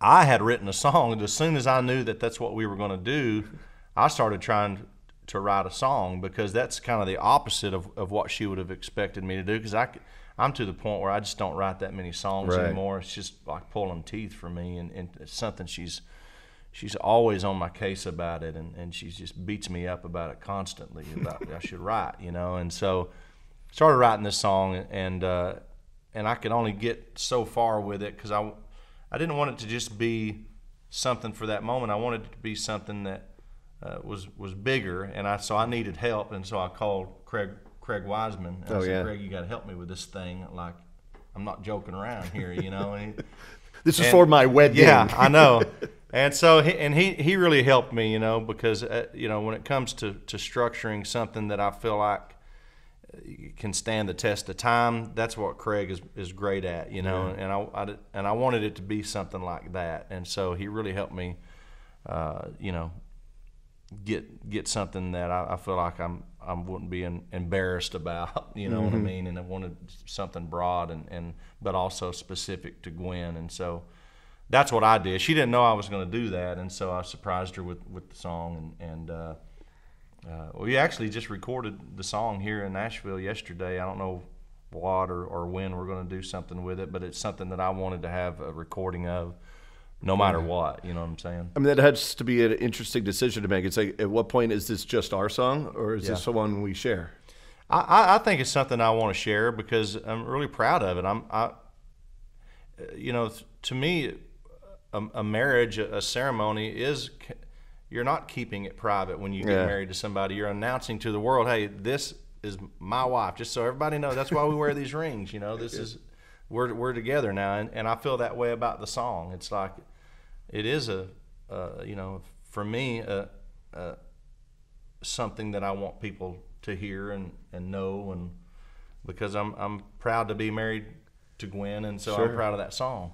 I had written a song, and as soon as I knew that that's what we were going to do, I started trying to write a song because that's kind of the opposite of, of what she would have expected me to do. Because I, I'm to the point where I just don't write that many songs right. anymore. It's just like pulling teeth for me, and, and it's something she's she's always on my case about it, and, and she just beats me up about it constantly about I should write, you know. And so, started writing this song, and uh, and I could only get so far with it because I I didn't want it to just be something for that moment. I wanted it to be something that uh, was was bigger, and I so I needed help, and so I called Craig Craig Wiseman. And oh, I said, yeah. Craig, you got to help me with this thing. Like, I'm not joking around here, you know. And this is and, for my wedding. Yeah, I know. and so, he, and he he really helped me, you know, because uh, you know when it comes to to structuring something that I feel like can stand the test of time. That's what Craig is, is great at, you know. Yeah. And I, I, and I wanted it to be something like that, and so he really helped me, uh, you know, get get something that I, I, feel like I'm I wouldn't be in, embarrassed about, you know mm-hmm. what I mm-hmm. mean. And I wanted something broad and, and but also specific to Gwen, and so that's what I did. She didn't know I was going to do that, and so I surprised her with with the song and and. Uh, uh, we actually just recorded the song here in Nashville yesterday. I don't know what or, or when we're going to do something with it, but it's something that I wanted to have a recording of no matter what. You know what I'm saying? I mean, that has to be an interesting decision to make. It's like, at what point is this just our song or is yeah. this the one we share? I, I think it's something I want to share because I'm really proud of it. I'm, I, you know, to me, a, a marriage, a ceremony is you're not keeping it private when you get yeah. married to somebody. You're announcing to the world, hey, this is my wife. Just so everybody knows, that's why we wear these rings. You know, this is we're we're together now, and, and I feel that way about the song. It's like it is a you know for me a, a, something that I want people to hear and and know, and because I'm I'm proud to be married to Gwen, and so sure. I'm proud of that song.